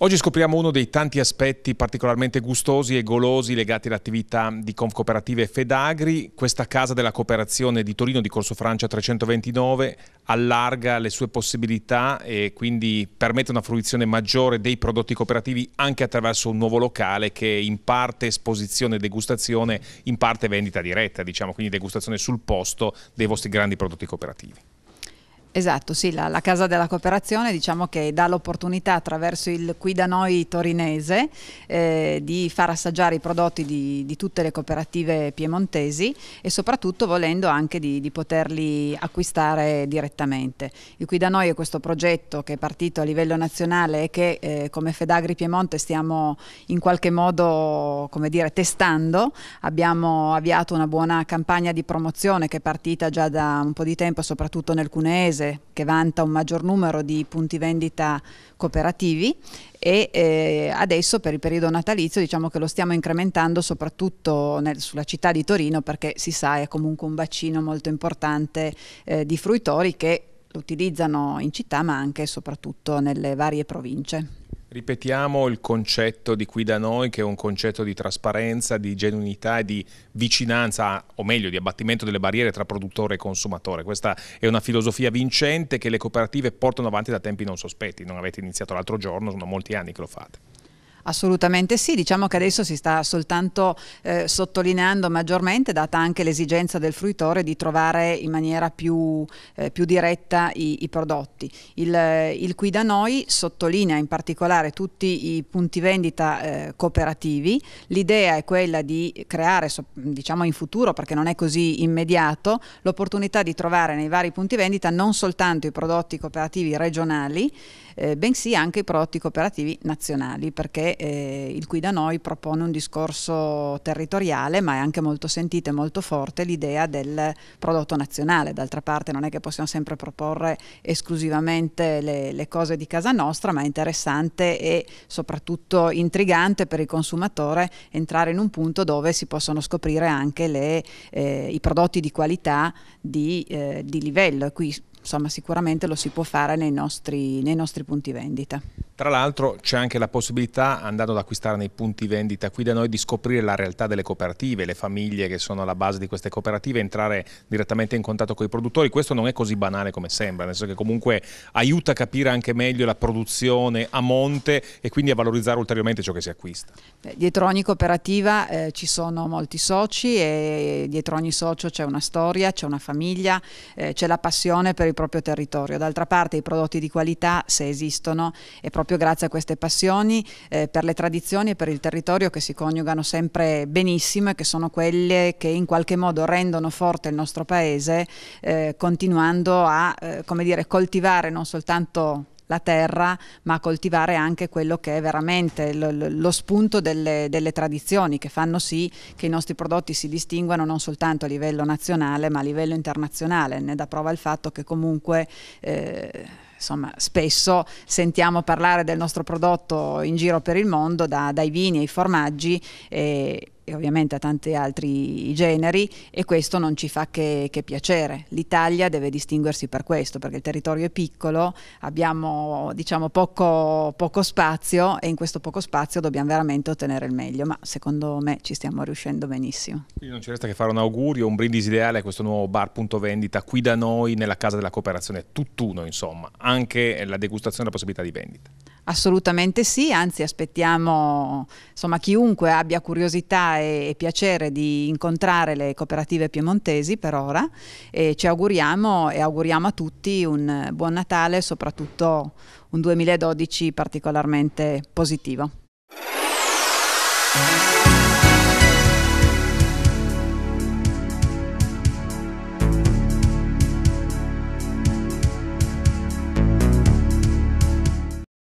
Oggi scopriamo uno dei tanti aspetti particolarmente gustosi e golosi legati all'attività di Confcooperative Fedagri. Questa casa della cooperazione di Torino di Corso Francia 329 allarga le sue possibilità e quindi permette una fruizione maggiore dei prodotti cooperativi anche attraverso un nuovo locale che è in parte esposizione e degustazione, in parte vendita diretta, diciamo, quindi degustazione sul posto dei vostri grandi prodotti cooperativi. Esatto, sì, la, la, Casa della Cooperazione diciamo che dà l'opportunità attraverso il Qui da noi torinese eh, di far assaggiare i prodotti di, di, tutte le cooperative piemontesi e soprattutto volendo anche di, di, poterli acquistare direttamente. Il Qui da noi è questo progetto che è partito a livello nazionale e che eh, come Fedagri Piemonte stiamo in qualche modo dire, testando. Abbiamo avviato una buona campagna di promozione che è partita già da un po' di tempo soprattutto nel Cunese Firenze che vanta un maggior numero di punti vendita cooperativi e eh, adesso per il periodo natalizio diciamo che lo stiamo incrementando soprattutto nel, sulla città di Torino perché si sa è comunque un bacino molto importante eh, di fruitori che lo utilizzano in città ma anche e soprattutto nelle varie province. Ripetiamo il concetto di qui da noi, che è un concetto di trasparenza, di genuinità e di vicinanza, o meglio, di abbattimento delle barriere tra produttore e consumatore. Questa è una filosofia vincente che le cooperative portano avanti da tempi non sospetti. Non avete iniziato l'altro giorno, sono molti anni che lo fate. Assolutamente sì, diciamo che adesso si sta soltanto eh, sottolineando maggiormente, data anche l'esigenza del fruitore di trovare in maniera più, eh, più diretta i, i prodotti. Il, il, Qui da noi sottolinea in particolare tutti i punti vendita eh, cooperativi, l'idea è quella di creare, diciamo in futuro perché non è così immediato, l'opportunità di trovare nei vari punti vendita non soltanto i prodotti cooperativi regionali, eh, bensì anche i prodotti cooperativi nazionali, perché eh, il Qui da noi propone un discorso territoriale, ma è anche molto sentita e molto forte l'idea del prodotto nazionale. D'altra parte non è che possiamo sempre proporre esclusivamente le, le cose di casa nostra, ma è interessante e soprattutto intrigante per il consumatore entrare in un punto dove si possono scoprire anche le, eh, i prodotti di qualità di, eh, di livello. Qui insomma sicuramente lo si può fare nei nostri, nei nostri punti vendita. Tra l'altro c'è anche la possibilità, andando ad acquistare nei punti vendita qui da noi, di scoprire la realtà delle cooperative, le famiglie che sono alla base di queste cooperative, entrare direttamente in contatto con i produttori. Questo non è così banale come sembra, nel senso che comunque aiuta a capire anche meglio la produzione a monte e quindi a valorizzare ulteriormente ciò che si acquista. dietro ogni cooperativa eh, ci sono molti soci e dietro ogni socio c'è una storia, c'è una famiglia, eh, c'è la passione per il proprio territorio. D'altra parte i prodotti di qualità, se esistono, è proprio proprio grazie a queste passioni eh, per le tradizioni e per il territorio che si coniugano sempre benissimo e che sono quelle che in qualche modo rendono forte il nostro paese, eh, continuando a eh, come dire, coltivare non soltanto la terra, ma coltivare anche quello che è veramente lo, spunto delle, delle, tradizioni che fanno sì che i nostri prodotti si distinguano non soltanto a livello nazionale, ma a livello internazionale. Ne dà prova il fatto che comunque... Eh insomma, spesso sentiamo parlare del nostro prodotto in giro per il mondo, da, dai vini ai formaggi. Eh, e ovviamente a tanti altri generi e questo non ci fa che, che piacere. L'Italia deve distinguersi per questo, perché il territorio è piccolo, abbiamo diciamo, poco, poco spazio e in questo poco spazio dobbiamo veramente ottenere il meglio, ma secondo me ci stiamo riuscendo benissimo. Quindi non ci resta che fare un augurio, un brindisi ideale a questo nuovo bar punto vendita qui da noi nella Casa della Cooperazione, tutt'uno insomma, anche la degustazione e la possibilità di vendita. Assolutamente sì, anzi aspettiamo insomma, chiunque abbia curiosità e, e, piacere di incontrare le cooperative piemontesi per ora e ci auguriamo e auguriamo a tutti un buon Natale e soprattutto un 2012 particolarmente positivo.